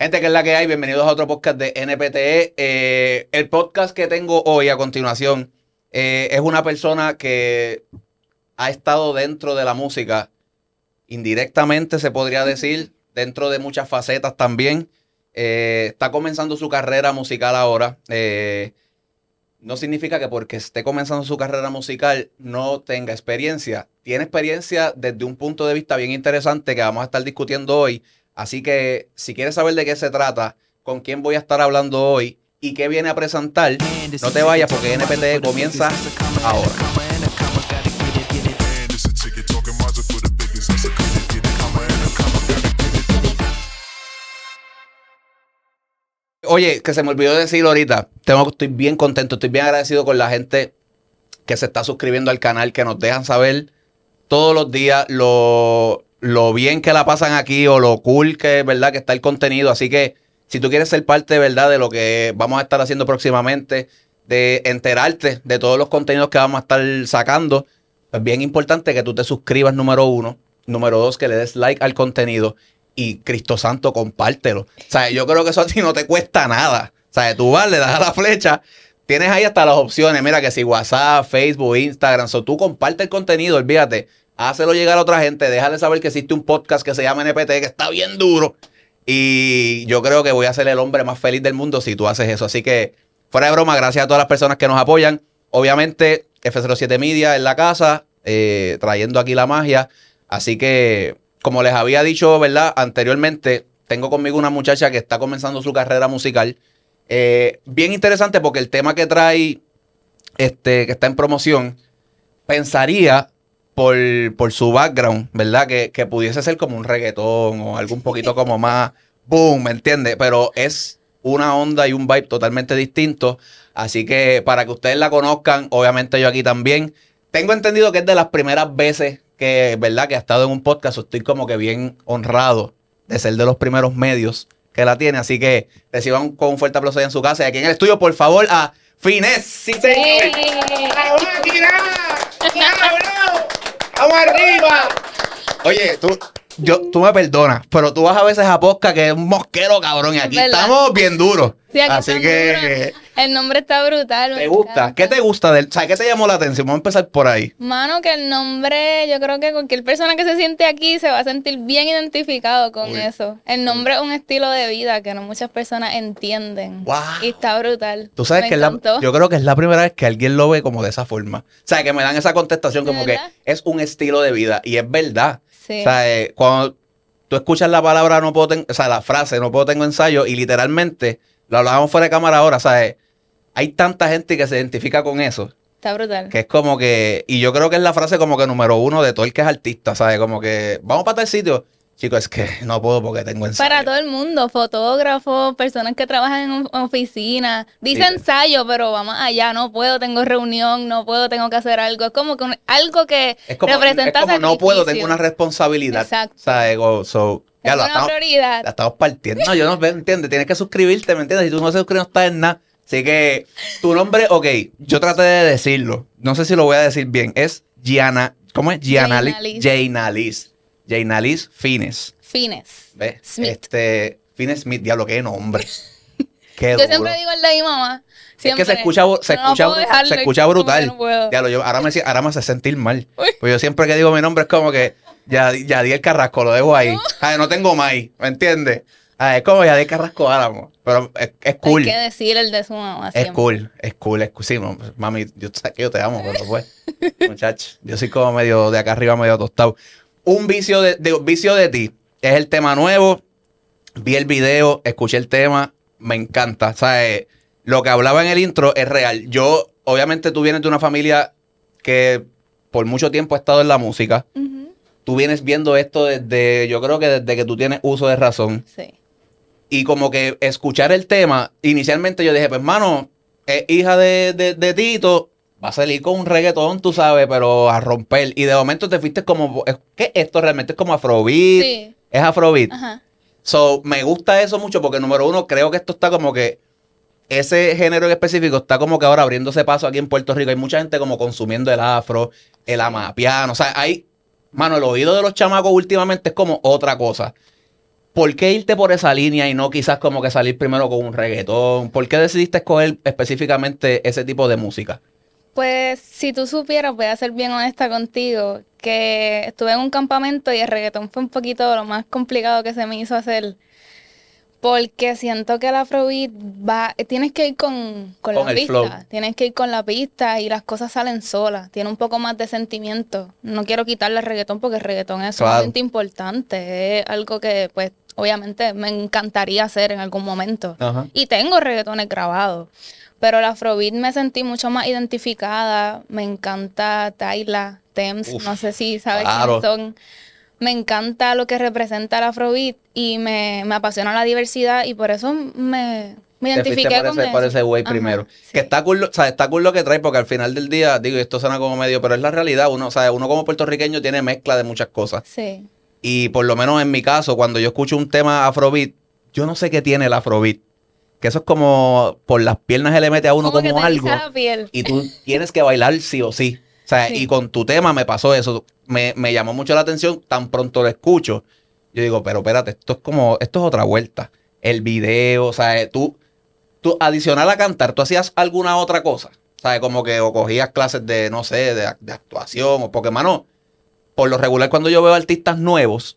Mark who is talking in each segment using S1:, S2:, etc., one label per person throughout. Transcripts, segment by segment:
S1: Gente, que es la que hay. Bienvenidos a otro podcast de NPTE. Eh, el podcast que tengo hoy a continuación eh, es una persona que ha estado dentro de la música, indirectamente se podría decir, dentro de muchas facetas también. Eh, está comenzando su carrera musical ahora. no significa que porque esté comenzando su carrera musical no tenga experiencia. Tiene experiencia desde un punto de vista bien interesante que vamos a estar discutiendo hoy Así que si quieres saber de qué se trata, con quién voy a estar hablando hoy y qué viene a presentar, no te vayas porque NPT comienza ahora. Oye, que se me olvidó decir ahorita, tengo, estoy bien contento, estoy bien agradecido con la gente que se está suscribiendo al canal, que nos dejan saber todos los días lo, lo bien que la pasan aquí o lo cool que es, ¿verdad? Que está el contenido. Así que si tú quieres ser parte, ¿verdad? De lo que vamos a estar haciendo próximamente, de enterarte de todos los contenidos que vamos a estar sacando, es bien importante que tú te suscribas, número uno. Número dos, que le des like al contenido. Y Cristo Santo, compártelo. O sea, yo creo que eso a ti no te cuesta nada. O sea, tú vas, le das a la flecha, tienes ahí hasta las opciones. Mira que si WhatsApp, Facebook, Instagram, o tú comparte el contenido, olvídate hácelo llegar a otra gente, déjale saber que existe un podcast que se llama NPT, que está bien duro. Y yo creo que voy a ser el hombre más feliz del mundo si tú haces eso. Así que, fuera de broma, gracias a todas las personas que nos apoyan. Obviamente, F07 Media en la casa, eh, trayendo aquí la magia. Así que, como les había dicho, ¿verdad? Anteriormente, tengo conmigo una muchacha que está comenzando su carrera musical. Eh, bien interesante porque el tema que trae, este, que está en promoción, pensaría por, su background, ¿verdad? Que, que pudiese ser como un reggaetón o algo un poquito como más boom, ¿me entiendes? Pero es una onda y un vibe totalmente distinto. Así que para que ustedes la conozcan, obviamente yo aquí también. Tengo entendido que es de las primeras veces que, ¿verdad? Que ha estado en un podcast. Estoy como que bien honrado de ser de los primeros medios que la tiene. Así que reciban con un fuerte aplauso ahí en su casa. Y aquí en el estudio, por favor, a Fines. ¡Sí, señor! ¡Vamos arriba! Oye, tú, yo, tú me perdonas, pero tú vas a veces a Posca que es un mosquero, cabrón, y aquí estamos bien duros. Así que...
S2: El nombre está brutal. ¿Te
S1: gusta? ¿Qué te gusta del... O sea, ¿qué te llamó la atención? Vamos a empezar por ahí.
S2: Mano, que el nombre, yo creo que cualquier persona que se siente aquí se va a sentir bien identificado con eso. El nombre es un estilo de vida que no muchas personas entienden. Y está brutal. Tú sabes que yo
S1: creo que es la primera vez que alguien lo ve como de esa forma. O sea, que me dan esa contestación como que es un estilo de vida. Y es verdad. Eh, cuando tú escuchas la palabra no puedo o sea, la frase no puedo tengo ensayo y literalmente lo hablamos fuera de cámara ahora, o eh, hay tanta gente que se identifica con eso.
S2: Está brutal. Que
S1: es como que, y yo creo que es la frase como que número uno de todo el que es artista, ¿sabes? Como que, vamos para tal sitio. Chicos, es que no puedo porque tengo ensayo.
S2: Para todo el mundo, fotógrafos, personas que trabajan en oficina. Dice ensayo, pero vamos allá, no puedo, tengo reunión, no puedo, tengo que hacer algo. Es como que algo que es como, es como no puedo, tengo una
S1: responsabilidad. Exacto. O sea, ego, ya, la estamos, La estamos partiendo. No, yo no, veo, entiendes? Tienes que suscribirte, ¿me entiendes? Si tú no se suscribes, no estás en nada. Así que tu nombre, ok, yo traté de decirlo. No sé si lo voy a decir bien. Es Gianna, ¿cómo es? Gianna Liz. Jainalis Fines.
S2: Fines.
S1: Smith. Este, Fines Smith, diablo, qué nombre. Qué Yo siempre
S2: digo el de mi mamá. Siempre. Es que se escucha, se escucha, se escucha brutal. Ya
S1: lo, ahora, me, ahora me hace sentir mal. Pues yo siempre que digo mi nombre es como que ya, ya di el carrasco, lo dejo ahí. no tengo más, ¿me entiendes? Ah, es como ya el Carrasco Álamo, pero es, cool. Hay que
S2: decir el de su mamá. Es cool,
S1: es cool, es Sí, mami, yo, yo te amo, pero pues, muchacho, yo soy como medio de acá arriba, medio tostado. Un vicio de, vicio de ti. Es el tema nuevo. Vi el video, escuché el tema, me encanta. O sea, eh, lo que hablaba en el intro es real. Yo, obviamente, tú vienes de una familia que por mucho tiempo ha estado en la música. Tú vienes viendo esto desde, yo creo que desde que tú tienes uso de razón. Sí. Y como que escuchar el tema, inicialmente yo dije, pues, hermano, es hija de, de, de Tito, va a salir con un reggaetón, tú sabes, pero a romper. Y de momento te fuiste como, que Esto realmente es como afrobeat. Sí. Es afrobeat. Ajá. So, me gusta eso mucho porque, número uno, creo que esto está como que ese género en específico está como que ahora abriéndose paso aquí en Puerto Rico. Hay mucha gente como consumiendo el afro, el amapiano. O sea, hay, mano, el oído de los chamacos últimamente es como otra cosa. ¿Por qué irte por esa línea y no quizás como que salir primero con un reggaetón? ¿Por qué decidiste escoger específicamente ese tipo de música?
S2: Pues si tú supieras, voy a ser bien honesta contigo, que estuve en un campamento y el reggaetón fue un poquito lo más complicado que se me hizo hacer. Porque siento que el afrobeat va, tienes que ir con, la pista, tienes que ir con la pista y las cosas salen solas, tiene un poco más de sentimiento. No quiero quitarle el reggaetón porque el reggaetón es algo importante, es algo que pues obviamente me encantaría hacer en algún momento. Y tengo reggaetones grabados pero la afrobeat me sentí mucho más identificada. Me encanta Tayla, Tems, no sé si sabes quiénes son. Me encanta lo que representa la afrobeat y me, apasiona la diversidad y por eso me, me identifiqué con ese,
S1: ese güey primero. Que está cool, o está cool lo que trae porque al final del día, digo, esto suena como medio, pero es la realidad. Uno, o uno como puertorriqueño tiene mezcla de muchas cosas. Sí. Y por lo menos en mi caso, cuando yo escucho un tema afrobeat, yo no sé qué tiene el afrobeat. Que eso es como por las piernas se le mete a uno como, algo. Y tú tienes que bailar sí o sí. O sea, y con tu tema me pasó eso. Me, llamó mucho la atención. Tan pronto lo escucho. Yo digo, pero espérate, esto es como, esto es otra vuelta. El video, o sea, eh, tú, tú adicional a cantar, tú hacías alguna otra cosa. ¿Sabes? Como que o cogías clases de, no sé, de, actuación. O porque, mano, por lo regular, cuando yo veo artistas nuevos,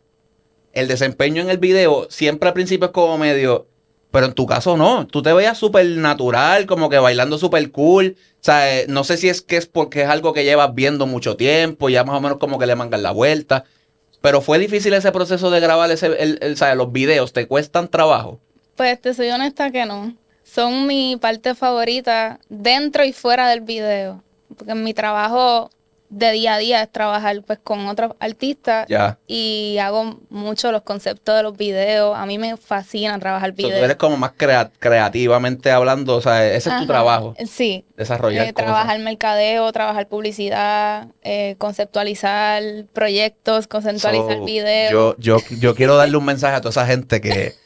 S1: el desempeño en el video siempre al principio es como medio pero en tu caso no, tú te veías súper natural, como que bailando súper cool. O sea, eh, no sé si es que es porque es algo que llevas viendo mucho tiempo, ya más o menos como que le mangan la vuelta. Pero fue difícil ese proceso de grabar ese, el, los videos, ¿te cuestan trabajo?
S2: Pues te soy honesta que no. Son mi parte favorita dentro y fuera del video. Porque en mi trabajo de día a día es trabajar pues con otros artistas y hago mucho los conceptos de los videos. A mí me fascina trabajar videos. tú eres
S1: como más creativamente hablando, o sea, ese es tu trabajo.
S2: Sí. Desarrollar eh, Trabajar mercadeo, trabajar publicidad, eh, conceptualizar proyectos, conceptualizar videos.
S1: Yo, yo, yo quiero darle un mensaje a toda esa gente que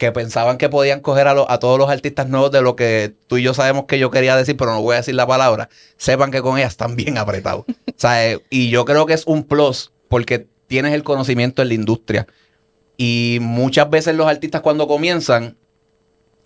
S1: que pensaban que podían coger a, todos los artistas nuevos de lo que tú y yo sabemos que yo quería decir, pero no voy a decir la palabra, sepan que con ellas están bien apretados. o eh, y yo creo que es un plus porque tienes el conocimiento en la industria. Y muchas veces los artistas cuando comienzan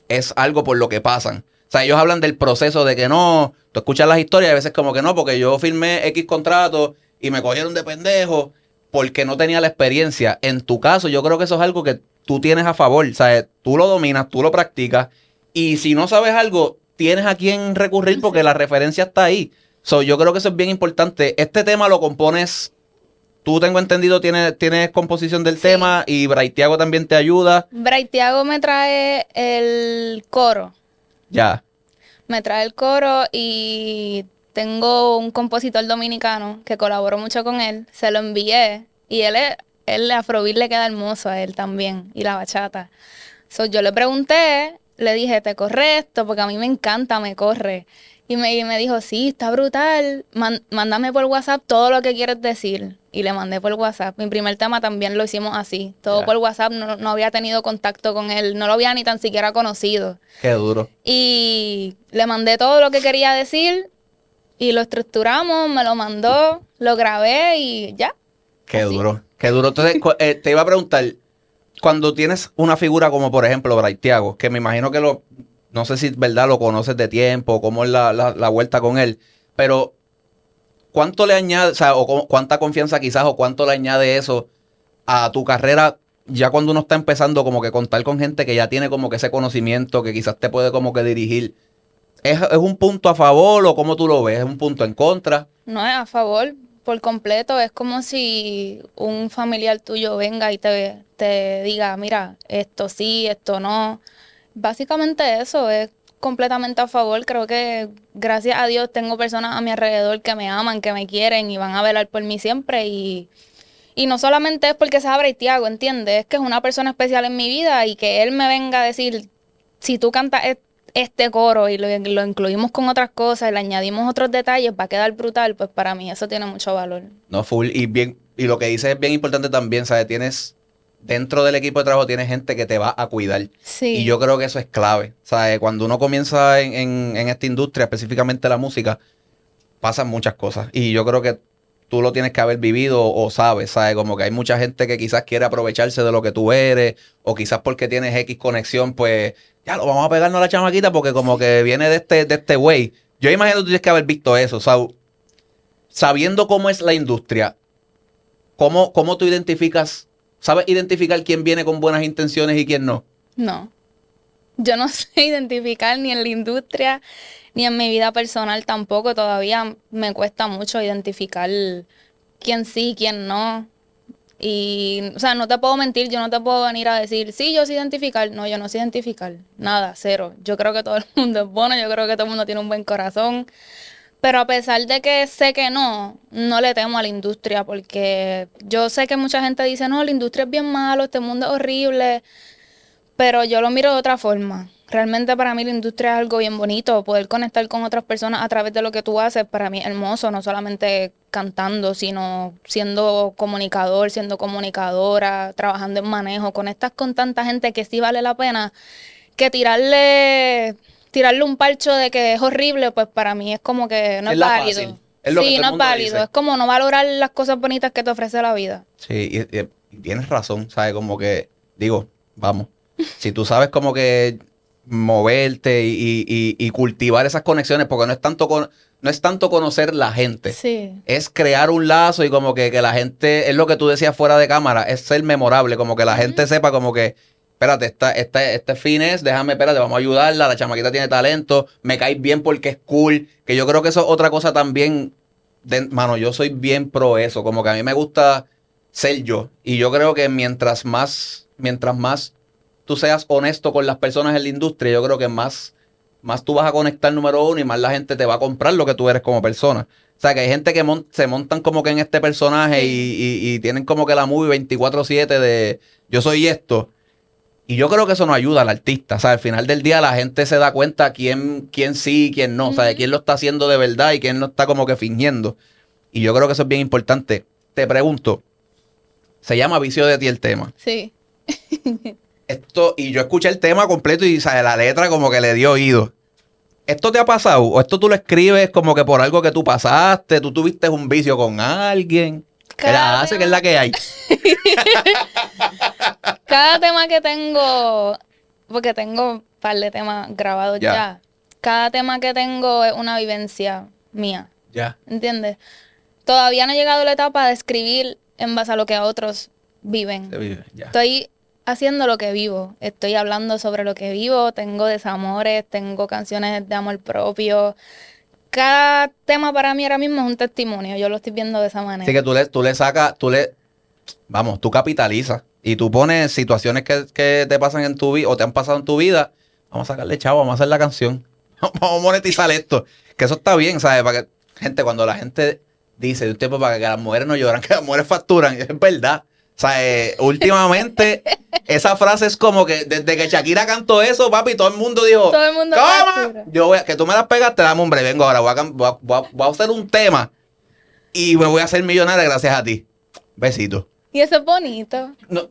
S1: es algo por lo que pasan. O sea, ellos hablan del proceso de que no, tú escuchas las historias y a veces como que no, porque yo firmé X contrato y me cogieron de pendejo porque no tenía la experiencia. En tu caso, yo creo que eso es algo que tú tienes a favor, ¿sabes? Tú lo dominas, tú lo practicas. Y si no sabes algo, tienes a quién recurrir porque la referencia está ahí. So, yo creo que eso es bien importante. Este tema lo compones. Tú, tengo entendido, tienes, composición del tema y Braithiago también te ayuda.
S2: Braithiago me trae el coro. Ya. Me trae el coro y tengo un compositor dominicano que colaboró mucho con él. Se lo envié y él es el afrobeat le queda hermoso a él también y la bachata. yo le pregunté, le dije, ¿te corre Porque a mí me encanta, me corre. Y me, me dijo, sí, está brutal, mándame por WhatsApp todo lo que quieres decir. Y le mandé por WhatsApp. Mi primer tema también lo hicimos así, todo por WhatsApp, no, había tenido contacto con él, no lo había ni tan siquiera conocido. Qué duro. Y le mandé todo lo que quería decir y lo estructuramos, me lo mandó, lo grabé y ya.
S1: Qué duro, qué duro. Entonces, eh, te iba a preguntar, cuando tienes una figura como, por ejemplo, Braithiago, que me imagino que lo, no sé si es verdad lo conoces de tiempo, cómo es la, vuelta con él, pero ¿cuánto le añade, o, sea, o cuánta confianza quizás, o cuánto le añade eso a tu carrera ya cuando uno está empezando como que contar con gente que ya tiene como que ese conocimiento, que quizás te puede como que dirigir, ¿es, es un punto a favor o cómo tú lo ves? ¿Es un punto en contra?
S2: No, es a favor, por completo. Es como si un familiar tuyo venga y te, te diga, mira, esto sí, esto no. Básicamente eso es completamente a favor. Creo que gracias a Dios tengo personas a mi alrededor que me aman, que me quieren y van a velar por mí siempre. Y, no solamente es porque se te hago, ¿entiendes? Es que es una persona especial en mi vida y que él me venga a decir, si tú cantas esto, este coro y lo, incluimos con otras cosas y le añadimos otros detalles, va a quedar brutal, pues para mí eso tiene mucho valor.
S1: No, full. Y bien, y lo que dices es bien importante también, ¿sabes? Tienes, dentro del equipo de trabajo tienes gente que te va a cuidar. Sí. Y yo creo que eso es clave. ¿Sabes? Cuando uno comienza en, en, en esta industria, específicamente la música, pasan muchas cosas. Y yo creo que tú lo tienes que haber vivido o sabes, ¿sabes? Como que hay mucha gente que quizás quiere aprovecharse de lo que tú eres, o quizás porque tienes X conexión, pues ya lo vamos a pegarnos a la chamaquita porque como que viene de este, de este güey. Yo imagino que tú tienes que haber visto eso, ¿sabes? Sabiendo cómo es la industria, ¿cómo, cómo tú identificas, sabes identificar quién viene con buenas intenciones y quién no?
S2: No. yo no sé identificar ni en la industria, ni en mi vida personal tampoco. Todavía me cuesta mucho identificar quién sí, quién no. Y, o sea, no te puedo mentir, yo no te puedo venir a decir, sí, yo sé identificar. No, yo no sé identificar. Nada, cero. Yo creo que todo el mundo es bueno, yo creo que todo el mundo tiene un buen corazón. Pero a pesar de que sé que no, no le temo a la industria, porque yo sé que mucha gente dice, no, la industria es bien malo, este mundo es horrible. Pero yo lo miro de otra forma. Realmente para mí la industria es algo bien bonito. Poder conectar con otras personas a través de lo que tú haces, para mí es hermoso, no solamente cantando, sino siendo comunicador, siendo comunicadora, trabajando en manejo. Conectas con tanta gente que sí vale la pena que tirarle tirarle un parcho de que es horrible, pues para mí es como que no es, válido. Es sí, no es válido. Es como no valorar las cosas bonitas que te ofrece la vida.
S1: Sí, tienes razón, ¿sabes? Como que, digo, vamos, si tú sabes como que moverte y, cultivar esas conexiones, porque no es tanto con, no es tanto conocer la gente, es crear un lazo y como que, la gente, es lo que tú decías fuera de cámara, es ser memorable, como que la gente sepa como que, espérate, esta, este fin es, déjame, espérate, vamos a ayudarla, la chamaquita tiene talento, me caes bien porque es cool, que yo creo que eso es otra cosa también, de, mano, yo soy bien pro eso, como que a mí me gusta ser yo, y yo creo que mientras más, mientras más tú seas honesto con las personas en la industria, yo creo que más, más tú vas a conectar número uno y más la gente te va a comprar lo que tú eres como persona. O sea, que hay gente que se montan como que en este personaje y, tienen como que la movie 24-7 de yo soy esto. Y yo creo que eso nos ayuda al artista. O sea, al final del día la gente se da cuenta quién, quién sí y quién no. O sea, de quién lo está haciendo de verdad y quién no está como que fingiendo. Y yo creo que eso es bien importante. Te pregunto, se llama vicio de ti el tema.
S2: Sí.
S1: y yo escuché el tema completo y la letra como que le dio oído. ¿Esto te ha pasado? ¿O esto tú lo escribes como que por algo que tú pasaste? ¿Tú tuviste un vicio con alguien? Cada la hace que es la que hay.
S2: cada tema que tengo, porque tengo un par de temas grabados ya. Cada tema que tengo es una vivencia mía. Ya. ¿Entiendes? Todavía no he llegado a la etapa de escribir en base a lo que otros viven. Estoy haciendo lo que vivo, estoy hablando sobre lo que vivo, tengo desamores, tengo canciones de amor propio. Cada tema para mí ahora mismo es un testimonio, yo lo estoy viendo de esa manera. Así
S1: que tú le, tú le sacas, tú le, vamos, tú capitalizas y tú pones situaciones que, te pasan en tu vida o te han pasado en tu vida, vamos a sacarle chavo, vamos a hacer la canción, vamos a monetizar esto, que eso está bien, ¿sabes? Para que, gente, cuando la gente dice de un tiempo para que las mujeres no lloran, que las mujeres facturan, es verdad. O sea, eh, últimamente esa frase es como que desde que Shakira cantó eso, papi, todo el mundo dijo, todo el mundo Yo voy a, que tú me las pegas, te dame hombre, vengo ahora, voy a, hacer un tema y me voy a hacer millonaria gracias a ti. Besito.
S2: Y eso es bonito. No,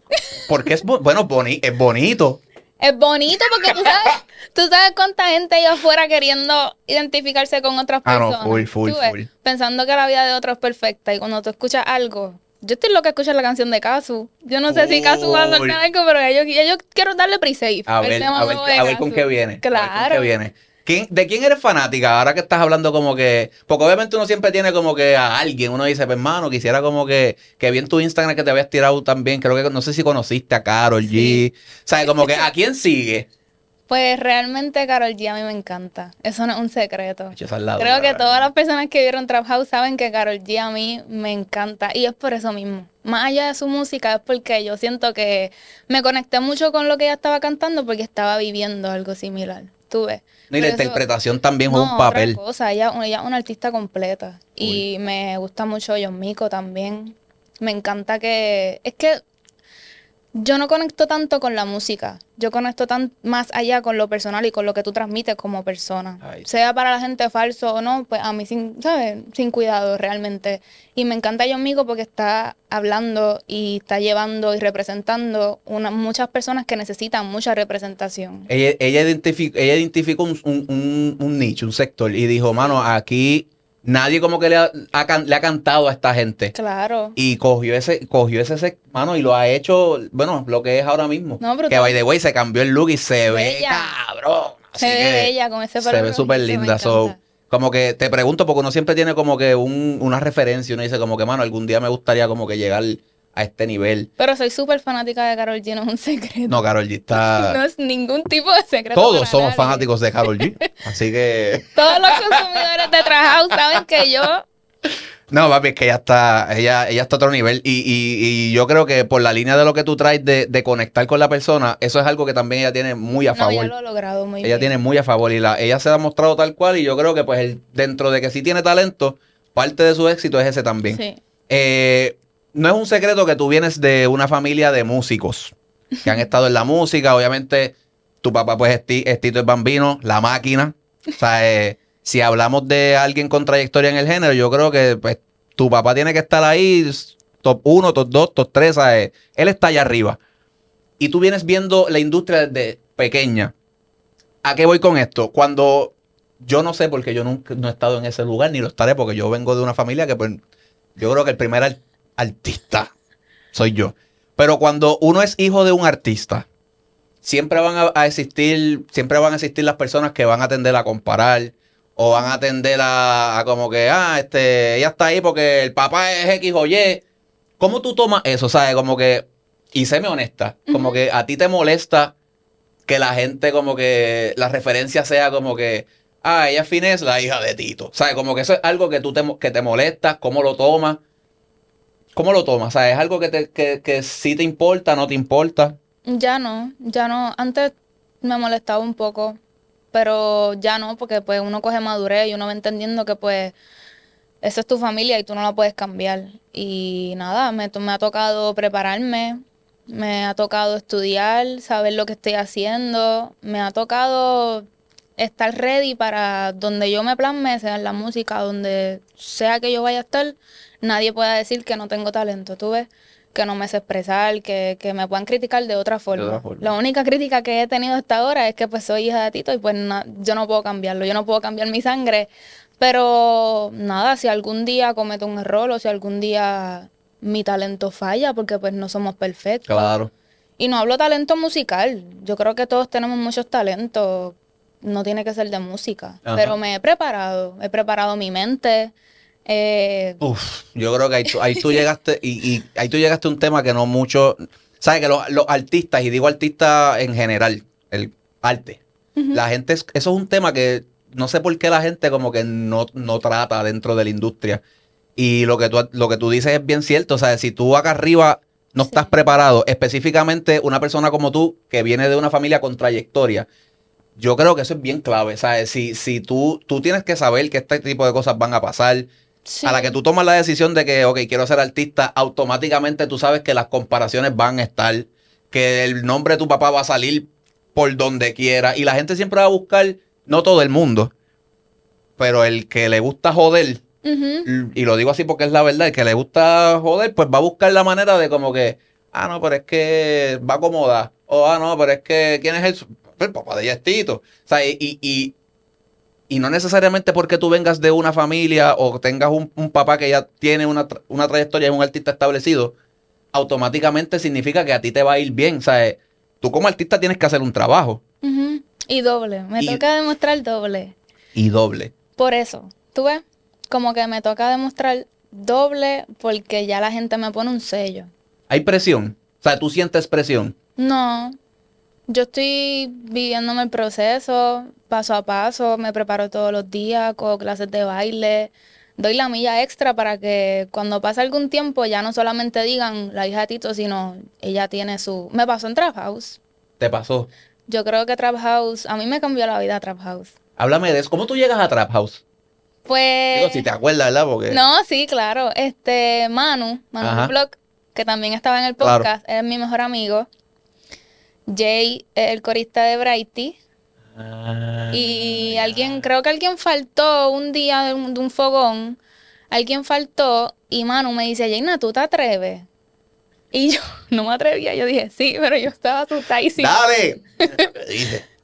S1: porque es, bueno, es bonito.
S2: Es bonito porque tú sabes, tú sabes cuánta gente allá afuera queriendo identificarse con otras personas. Ah, no, Pensando que la vida de otros es perfecta y cuando tú escuchas algo yo estoy loca escuchar la canción de Casu Yo no sé si Casu va a soltar algo, pero yo, quiero darle pre safe A, ver, este a, ver, con qué viene. Claro.
S1: ¿De quién eres fanática ahora que estás hablando como que... Porque obviamente uno siempre tiene como que a alguien, uno dice, pues, hermano, quisiera como que, que vi en tu Instagram que te habías tirado también, creo que no sé si conociste a Carol G. O sea, como que ¿a quién sigue?
S2: Pues realmente Carol G a mí me encanta. Eso no es un secreto.
S1: Creo que
S2: todas las personas que vieron Trap House saben que Carol G a mí me encanta. Y es por eso mismo. Más allá de su música, es porque yo siento que me conecté mucho con lo que ella estaba cantando porque estaba viviendo algo similar. Tú ves. y la interpretación
S1: también fue un papel. Otra
S2: cosa. Ella, es una artista completa. Y me gusta mucho John Mico también. Me encanta que. Es que yo no conecto tanto con la música, yo conecto tan, más allá con lo personal y con lo que tú transmites como persona. Sea para la gente falso o no, pues a mí sin, ¿sabes? Sin cuidado realmente. Y me encanta yo amigo porque está hablando y está llevando y representando muchas personas que necesitan mucha representación.
S1: Ella, ella identificó, ella identificó un, un, nicho, un sector y dijo, mano, aquí nadie como que le ha, le ha, cantado a esta gente. Claro. Y cogió ese, cogió ese, mano, y lo ha hecho, bueno, lo que es ahora mismo.
S2: No, pero que by the
S1: way se cambió el look y se ve
S2: cabrón. se ve ella con ese pelo. Se ve
S1: súper linda. So, como que te pregunto, porque uno siempre tiene como que un, una referencia, uno dice como que, mano, algún día me gustaría como que llegar a este nivel.
S2: Pero soy súper fanática de Carol G, no es un secreto.
S1: No, Carol G está. No
S2: es ningún tipo de secreto. Todos
S1: somos fanáticos de Carol G. Así que.
S2: Todos los consumidores de Trajao saben que yo.
S1: No, papi, es que ella está, ella, ella está a otro nivel. Y, yo creo que por la línea de lo que tú traes de, conectar con la persona, eso es algo que también ella tiene muy a favor. ella lo ha
S2: logrado muy ella
S1: tiene muy a favor. Y ella se ha mostrado tal cual. Y yo creo que, pues, el, dentro de que sí tiene talento, parte de su éxito es ese también. Sí. Eh, no es un secreto que tú vienes de una familia de músicos que han estado en la música. Obviamente, tu papá, pues, es, Tito el Bambino, la máquina. O sea, eh, si hablamos de alguien con trayectoria en el género, yo creo que pues, tu papá tiene que estar ahí, top uno, top dos, top tres. Él está allá arriba. Y tú vienes viendo la industria desde pequeña. ¿A qué voy con esto? Cuando yo no sé, porque yo nunca no he estado en ese lugar, ni lo estaré, porque yo vengo de una familia que, pues, yo creo que el primer artista. Soy yo. Pero cuando uno es hijo de un artista, siempre van a, existir, siempre van a existir las personas que van a tender a comparar o van a tender a, como que, ah, este, ella está ahí porque el papá es X o Y. ¿Cómo tú tomas eso? ¿Sabes? Como que, y séme honesta, como que a ti te molesta que la gente como que, la referencia sea como que, ah, ella es la hija de Tito. ¿Sabes? Como que eso es algo que tú te, que te molestas, cómo lo tomas. ¿Cómo lo tomas? O ¿es algo que, te, que, que sí te importa, no te importa?
S2: Ya no, ya no. Antes me molestaba un poco, pero ya no, porque pues uno coge madurez y uno va entendiendo que pues esa es tu familia y tú no la puedes cambiar. Y nada, me, me ha tocado prepararme, me ha tocado estudiar, saber lo que estoy haciendo, me ha tocado estar ready para donde yo me plasme, sea en la música, donde sea que yo vaya a estar, nadie pueda decir que no tengo talento, tú ves, que no me sé expresar, que, que me puedan criticar de otra, forma. La única crítica que he tenido hasta ahora es que pues soy hija de Tito y pues yo no puedo cambiarlo, yo no puedo cambiar mi sangre, pero nada, si algún día cometo un error o si algún día mi talento falla, porque pues no somos perfectos. Claro. Y no hablo talento musical, yo creo que todos tenemos muchos talentos, no tiene que ser de música, pero me he preparado, he preparado mi mente, eh,
S1: yo creo que ahí, tú llegaste y, ahí tú llegaste a un tema que no mucho, sabes que los, artistas y digo artistas en general, el arte, la gente eso es un tema que no sé por qué la gente como que no, no trata dentro de la industria y lo que tú lo que tú dices es bien cierto, o sea, si tú acá arriba no estás preparado, específicamente una persona como tú que viene de una familia con trayectoria, yo creo que eso es bien clave. ¿sabes? Si, si tú, tú tienes que saber que este tipo de cosas van a pasar, a la que tú tomas la decisión de que, ok, quiero ser artista, automáticamente tú sabes que las comparaciones van a estar, que el nombre de tu papá va a salir por donde quiera y la gente siempre va a buscar, no todo el mundo, pero el que le gusta joder,
S2: y
S1: lo digo así porque es la verdad, el que le gusta joder, pues va a buscar la manera de como que, ah, no, pero es que va a acomodar, o ah, no, pero es que, ¿quién es el, pues papá de Yestito? O sea, y y no necesariamente porque tú vengas de una familia o tengas un, papá que ya tiene una, una trayectoria, es un artista establecido, automáticamente significa que a ti te va a ir bien. O sea, eh, tú como artista tienes que hacer un trabajo.
S2: Y doble. Me toca demostrar doble. Y doble. Por eso, tú ves, como que me toca demostrar doble porque ya la gente me pone un sello.
S1: ¿Hay presión? O sea, ¿tú sientes presión?
S2: No, yo estoy viviéndome el proceso paso a paso, me preparo todos los días, con clases de baile, doy la milla extra para que cuando pase algún tiempo ya no solamente digan la hija de Tito, sino ella tiene su... Me pasó en Trap House. ¿Te pasó? Yo creo que Trap House, a mí me cambió la vida Trap House.
S1: Háblame de eso, ¿cómo tú llegas a Trap House?
S2: Pues... Digo, si
S1: te acuerdas, ¿verdad? No,
S2: sí, claro. Este, Manu, Manu block que también estaba en el podcast, es mi mejor amigo. Jay el corista de Brighty.
S1: Ah.
S2: Y alguien, creo que alguien faltó un día de un, fogón. Alguien faltó y Manu me dice, Jayna, ¿tú te atreves? Y yo no me atrevía, yo dije, sí, pero yo estaba asustadísima. ¡Dale!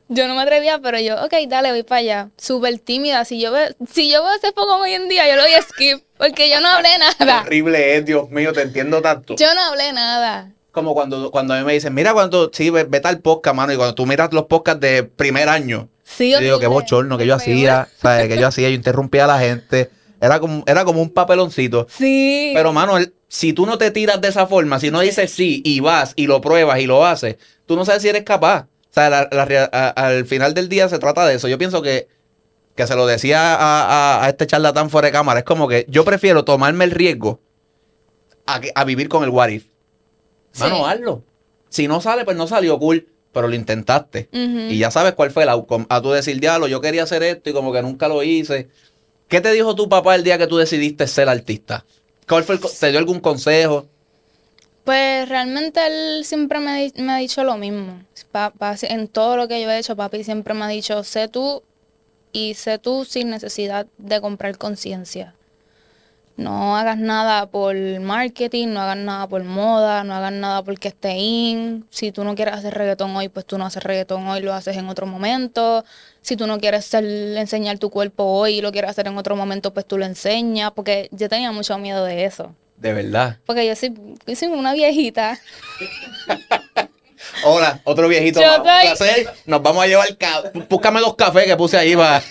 S2: yo no me atrevía, pero yo, ok, dale, voy para allá. Súper tímida. Si yo, veo, si yo veo ese fogón hoy en día, yo lo voy a skip, porque yo no hablé nada.
S1: horrible es, Dios mío, te entiendo tanto. Yo no
S2: hablé nada.
S1: Como cuando, cuando a mí me dicen, mira cuando, sí, ve, ve tal podcast, mano, y cuando tú miras los podcasts de primer año, sí, yo digo, qué bochorno que yo hacía, ¿sabes? que yo hacía, yo interrumpía a la gente. Era como, era como un papeloncito. Sí. Pero, mano, si tú no te tiras de esa forma, si no dices sí y vas y lo pruebas y lo haces, tú no sabes si eres capaz. O sea, al final del día se trata de eso. Yo pienso que, que se lo decía a, a este charlatán fuera de cámara, es como que yo prefiero tomarme el riesgo a, vivir con el what if. Mano, hazlo. Si no sale, pues no salió cool, pero lo intentaste. Y ya sabes cuál fue el A tú decir, diablo, yo quería hacer esto y como que nunca lo hice. ¿Qué te dijo tu papá el día que tú decidiste ser artista? ¿Cuál ¿Te dio algún consejo?
S2: Pues realmente él siempre me, ha dicho lo mismo. en todo lo que yo he hecho, papi siempre me ha dicho, sé tú y sé tú sin necesidad de comprar conciencia no hagas nada por marketing, no hagas nada por moda, no hagas nada porque esté in. Si tú no quieres hacer reggaetón hoy, pues tú no haces reggaetón hoy, lo haces en otro momento. Si tú no quieres enseñar tu cuerpo hoy y lo quieres hacer en otro momento, pues tú lo enseñas. Porque yo tenía mucho miedo de eso. De verdad. Porque yo sí hice soy una viejita.
S1: Hola, otro viejito. Yo Nos vamos a llevar. Ca... Búscame los cafés que puse ahí va.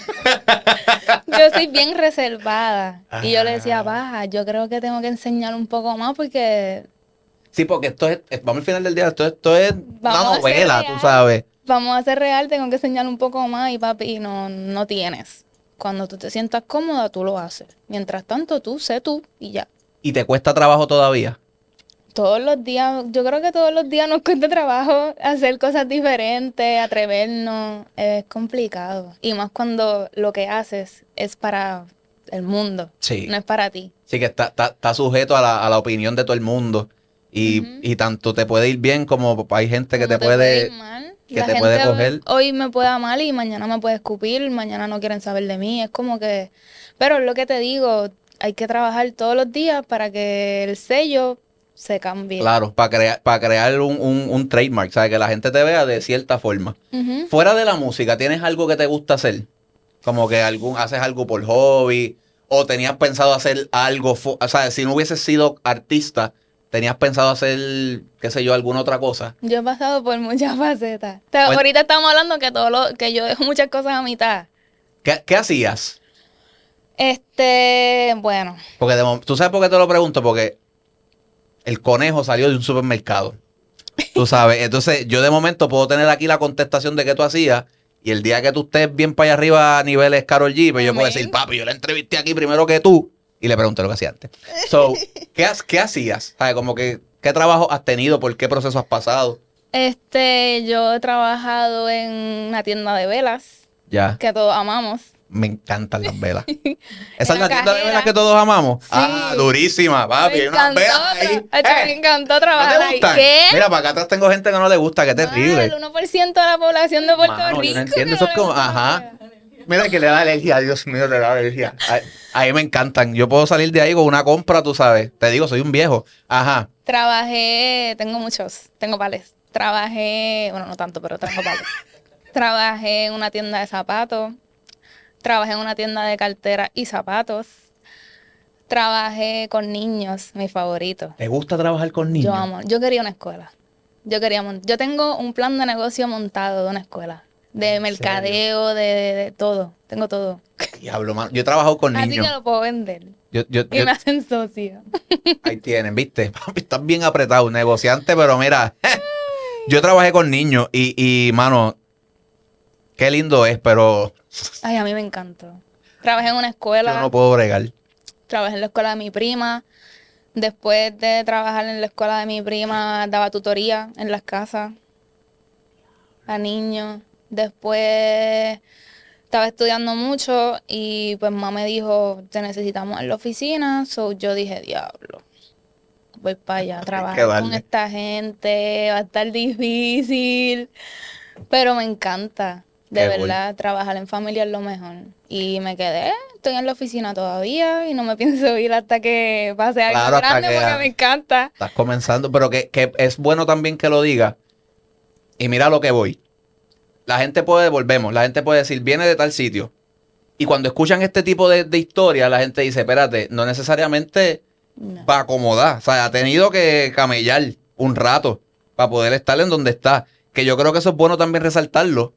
S2: yo soy bien reservada. Y yo le decía, ah. baja, yo creo que tengo que enseñar un poco más porque.
S1: Sí, porque esto es. Vamos al final del día, esto, es una novela, tú sabes.
S2: Vamos a ser real, tengo que enseñar un poco más y papi, no, no tienes. Cuando tú te sientas cómoda, tú lo haces. Mientras tanto, tú sé tú y ya.
S1: ¿Y te cuesta trabajo todavía?
S2: todos los días, yo creo que todos los días nos cuesta trabajo hacer cosas diferentes, atrevernos, es complicado. Y más cuando lo que haces es para el mundo, no es para ti.
S1: Sí, que está, sujeto a la, opinión de todo el mundo. Y, tanto te puede ir bien como hay gente que te, puede... Que te puede coger.
S2: Hoy me puede mal y mañana me puede escupir, mañana no quieren saber de mí. Es como que. Pero es lo que te digo, hay que trabajar todos los días para que el sello se cambió. Claro,
S1: para crear, para crear un, un, un, trademark, ¿sabes? Que la gente te vea de cierta forma. Fuera de la música, ¿tienes algo que te gusta hacer? Como que algún, haces algo por hobby, o tenías pensado hacer algo, o sea, si no hubieses sido artista, tenías pensado hacer, qué sé yo, alguna otra cosa.
S2: Yo he pasado por muchas facetas. ahorita estamos hablando que todo lo, que yo dejo muchas cosas a mitad.
S1: ¿Qué, hacías?
S2: Este, bueno.
S1: Porque tú sabes por qué te lo pregunto, porque el conejo salió de un supermercado. Tú sabes, entonces yo de momento puedo tener aquí la contestación de qué tú hacías. Y el día que tú estés bien para allá arriba a niveles Carol G, pues yo puedo decir, papi, yo la entrevisté aquí primero que tú. Y le pregunté lo que hacía antes. So, ¿qué, qué hacías? ¿Sabes? Como que, ¿qué trabajo has tenido? ¿Por qué proceso has pasado?
S2: Este, yo he trabajado en una tienda de velas. Ya. Que todos amamos
S1: me encantan las velas. Esa es la tienda de velas que todos amamos. Ah, durísima, papi. Me unas
S2: eh, me encantó trabajar. ¿No ¿Qué? Mira,
S1: para acá atrás tengo gente que no le gusta, qué terrible. el
S2: 1% de la población de Puerto
S1: Rico. ajá. Mira que le da alergia, Dios mío, le da alergia. A, me encantan. Yo puedo salir de ahí con una compra, tú sabes. Te digo, soy un viejo. Ajá.
S2: Trabajé, tengo muchos, tengo pales. Trabajé, bueno, no tanto, pero trabajo pales. Trabajé en una tienda de zapatos Trabajé en una tienda de cartera y zapatos. Trabajé con niños, mi favorito.
S1: ¿Te gusta trabajar con niños? Yo amo.
S2: Yo quería una escuela. Yo quería Yo tengo un plan de negocio montado de una escuela. De mercadeo, de, todo. Tengo todo.
S1: Diablo, mano. Yo trabajo con niños. Así que
S2: lo puedo vender. y me hacen socio.
S1: Ahí tienen, ¿viste? están estás bien apretado, negociante, pero mira. yo trabajé con niños y, y, mano, qué lindo es, pero
S2: Ay, a mí me encantó. Trabajé en una escuela. Yo no
S1: puedo bregar.
S2: Trabajé en la escuela de mi prima. Después de trabajar en la escuela de mi prima, daba tutoría en las casas a niños. Después estaba estudiando mucho y pues mamá me dijo, te necesitamos en la oficina. So yo dije, diablo, voy para allá a trabajar con esta gente, va a estar difícil. Pero me encanta.
S1: De verdad,
S2: trabajar en familia es lo mejor. Y me quedé, estoy en la oficina todavía y no me pienso ir hasta que pase algo grande porque me encanta.
S1: Estás comenzando, pero que, es bueno también que lo diga Y mira lo que voy. La gente puede, volvemos, la gente puede decir, viene de tal sitio. Y cuando escuchan este tipo de, de historia, la gente dice, espérate, no necesariamente va a acomodar. O sea, ha tenido que camellar un rato para poder estar en donde está. Que yo creo que eso es bueno también resaltarlo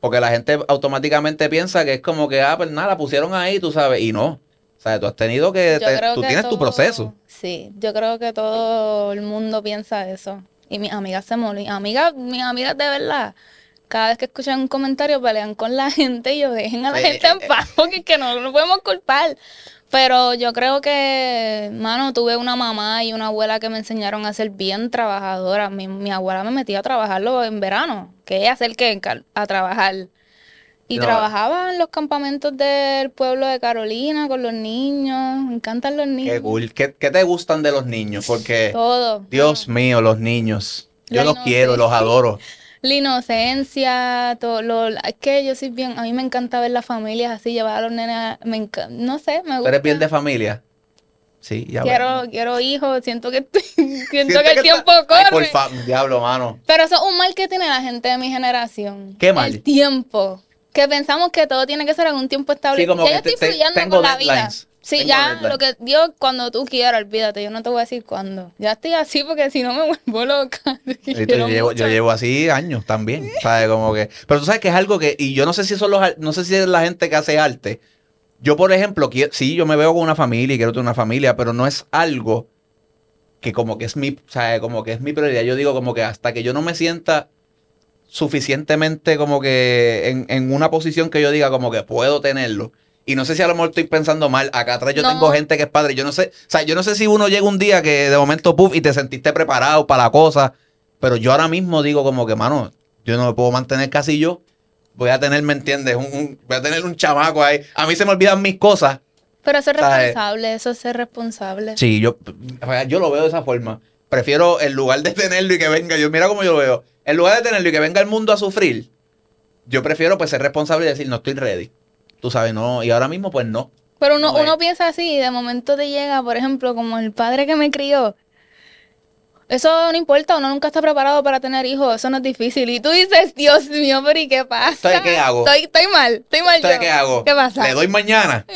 S1: porque la gente automáticamente piensa que es como que, ah, pues nada, la pusieron ahí, tú sabes, y no. O sea, tú has tenido que, tú tienes tu proceso.
S2: Sí, yo creo que todo el mundo piensa eso. Y mis amigas se molen. amiga mis amigas de verdad, cada vez que escuchan un comentario pelean con la gente y yo dejen a la gente en eh, paz eh, eh. porque es que no, nos podemos culpar. Pero yo creo que, mano, tuve una mamá y una abuela que me enseñaron a ser bien trabajadora. Mi, abuela me metía a trabajarlo en verano, que hacer que a trabajar. Y trabajaba en los campamentos del pueblo de Carolina con los niños. Me encantan los niños.
S1: Qué ¿Qué, te gustan de los niños? Porque. Todo. Dios mío, los niños. Yo los quiero, los adoro.
S2: la inocencia, todo lo... Es que yo sí bien, a mí me encanta ver las familias así, llevar a los nenes, me no sé, me gusta. ¿Eres
S1: bien de familia? Sí, ya quiero,
S2: quiero hijos, siento que, siento, que el tiempo corre. Ay, por
S1: fa... diablo, mano.
S2: Pero eso es un mal que tiene la gente de mi generación. ¿Qué mal? El tiempo. Que pensamos que todo tiene que ser en un tiempo estable. Sí, como que yo estoy te, fluyendo tengo con la vida. Sí, ya lo que Dios, cuando tú quieras, olvídate, yo no te voy a decir cuándo. Ya estoy así porque si no me vuelvo loca.
S1: yo, llevo, así años también, ¿sabes? Como que... Pero tú sabes que es algo que... Y yo no sé si son los... No sé si es la gente que hace arte. Yo, por ejemplo, sí, yo me veo con una familia y quiero tener una familia, pero no es algo que como que es mi... ¿sabes? Como que es mi prioridad. Yo digo como que hasta que yo no me sienta suficientemente como que en, en una posición que yo diga como que puedo tenerlo y no sé si a lo mejor estoy pensando mal. Acá atrás yo tengo gente que es padre. Yo no sé. O sea, yo no sé si uno llega un día que de momento, puff, y te sentiste preparado para la cosa. Pero yo ahora mismo digo como que, mano, yo no me puedo mantener casi yo. Voy a tener, ¿me entiendes? Un, voy a tener un chamaco ahí. A mí se me olvidan mis cosas.
S2: Pero ser responsable, eso es ser responsable.
S1: Sí, yo, yo lo veo de esa forma. Prefiero en lugar de tenerlo y que venga, yo mira cómo yo lo veo. En lugar de tenerlo y que venga el mundo a sufrir, yo prefiero pues ser responsable y decir, no estoy ready. Tú sabes, no. Y ahora mismo, pues no.
S2: Pero uno, uno piensa así y de momento te llega, por ejemplo, como el padre que me crió. Eso no importa, uno nunca está preparado para tener hijos, eso no es difícil. Y tú dices, Dios mío, pero ¿y qué pasa? ¿Qué hago? Estoy, mal, estoy mal yo. ¿Qué hago? ¿Qué pasa? Le
S1: doy mañana,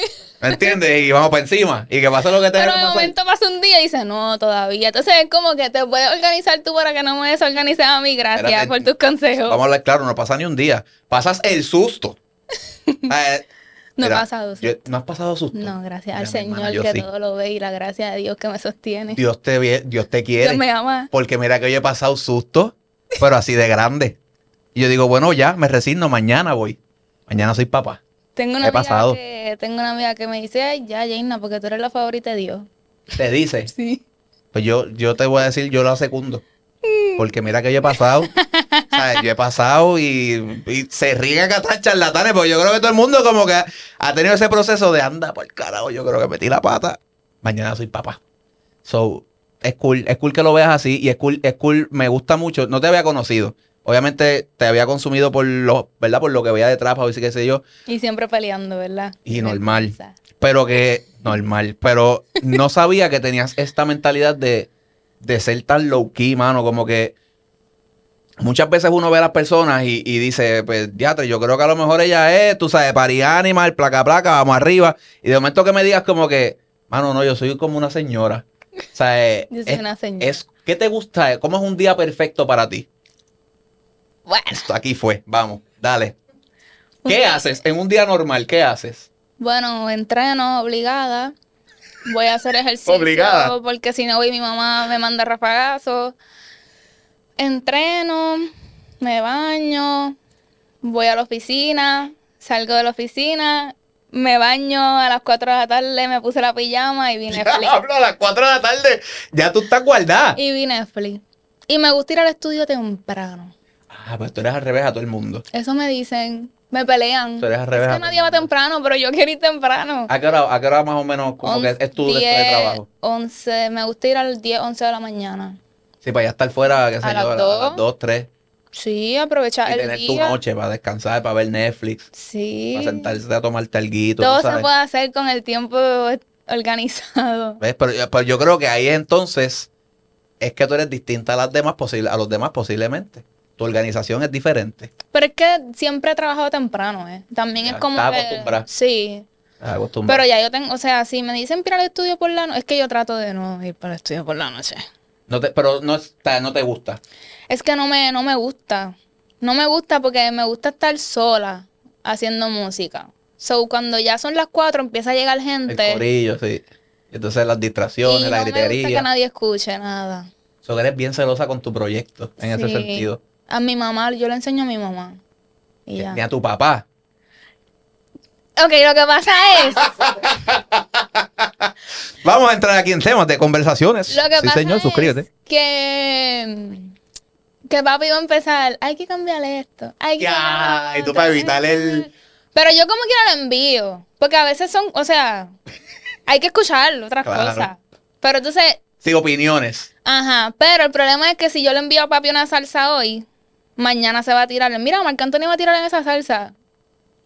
S1: ¿me entiendes? Y vamos para encima. Y qué pasa lo que te Pero de momento
S2: pasa un día y dices, no, todavía. Entonces es como que te puedes organizar tú para que no me desorganices a mí. Gracias por tus consejos. Vamos a
S1: hablar claro, no pasa ni un día. Pasas el susto. Eh, no ha pasado ¿No has pasado susto?
S2: No, gracias al Señor que todo lo ve y la gracia de Dios que me sostiene. Dios
S1: te, Dios te quiere. Dios me ama. Porque mira que hoy he pasado susto, pero así de grande. Y yo digo, bueno, ya, me resigno, mañana voy. Mañana soy papá.
S2: Tengo una, he pasado. Que, tengo una amiga que me dice, ay, ya, Jaina, porque tú eres la favorita de Dios. ¿Te dice? sí.
S1: Pues yo, yo te voy a decir, yo la secundo. Porque mira que yo he pasado. Yo he pasado y, se ríen acá están charlatanes, porque yo creo que todo el mundo como que ha tenido ese proceso de anda por carajo, yo creo que metí la pata. Mañana soy papá. So, es cool, es cool que lo veas así y es cool, es cool, me gusta mucho. No te había conocido. Obviamente te había consumido por lo, ¿verdad? Por lo que veía detrás, qué sé yo.
S2: Y siempre peleando, ¿verdad?
S1: Y normal. Pero que, normal. Pero no sabía que tenías esta mentalidad de de ser tan low key, mano, como que muchas veces uno ve a las personas y, dice, pues, diatre, yo creo que a lo mejor ella es, tú sabes, pari animal, placa, placa, vamos arriba. Y de momento que me digas como que, mano, no, yo soy como una señora. O sea, eh,
S2: es,
S1: que ¿Qué te gusta? ¿Cómo es un día perfecto para ti? Bueno. aquí fue, vamos, dale. ¿Qué haces en un día normal? ¿Qué haces?
S2: Bueno, entreno obligada voy a hacer ejercicio. Porque si no, voy, mi mamá me manda rafagazos. Entreno, me baño, voy a la oficina, salgo de la oficina, me baño a las 4 de la tarde, me puse la pijama y vine Hablo a
S1: las 4 de la tarde, ya tú estás guardada.
S2: Y vine Fli. Y me gusta ir al estudio temprano.
S1: Ah, pues tú eres al revés a todo el mundo.
S2: Eso me dicen. Me pelean. Es que nadie va temprano, pero yo quiero ir temprano.
S1: ¿A qué hora, más o menos como es tu de trabajo?
S2: 11, me gusta ir al 10, 11 de la mañana.
S1: Sí, para ya estar fuera, qué sé a las a 2, 3.
S2: Sí, aprovechar el tener tu noche
S1: para descansar, para ver Netflix. Sí. Para sentarse a tomar talguito. Todo se puede
S2: hacer con el tiempo organizado.
S1: ¿Ves? Pero, yo creo que ahí entonces es que tú eres distinta a las demás a los demás posiblemente tu organización es diferente.
S2: Pero es que siempre he trabajado temprano, ¿eh? También es como. que,
S1: Sí. Pero ya
S2: yo tengo, o sea, si me dicen ir al estudio por la noche, es que yo trato de no ir para el estudio
S1: por la noche. No te, pero no, está, no te gusta.
S2: Es que no me, no me gusta. No me gusta porque me gusta estar sola haciendo música. So, cuando ya son las cuatro empieza a llegar gente. El
S1: corillo, sí. Entonces las distracciones, la gritería. No me que
S2: nadie escuche nada.
S1: So, eres bien celosa con tu proyecto en ese sentido.
S2: A mi mamá, yo le enseño a mi mamá.
S1: Y a tu papá.
S2: Ok, lo que pasa es.
S1: Vamos a entrar aquí en temas de conversaciones. Lo que pasa es
S2: Que. Que papi va a empezar. Hay que cambiarle esto. Hay que.
S1: para evitar el.
S2: Pero yo como quiero lo envío. Porque a veces son. O sea. Hay que escucharlo, otras cosas. Pero entonces.
S1: Sí, opiniones.
S2: Ajá. Pero el problema es que si yo le envío a papi una salsa hoy mañana se va a tirar. Mira, Marc Anthony va a tirar en esa salsa.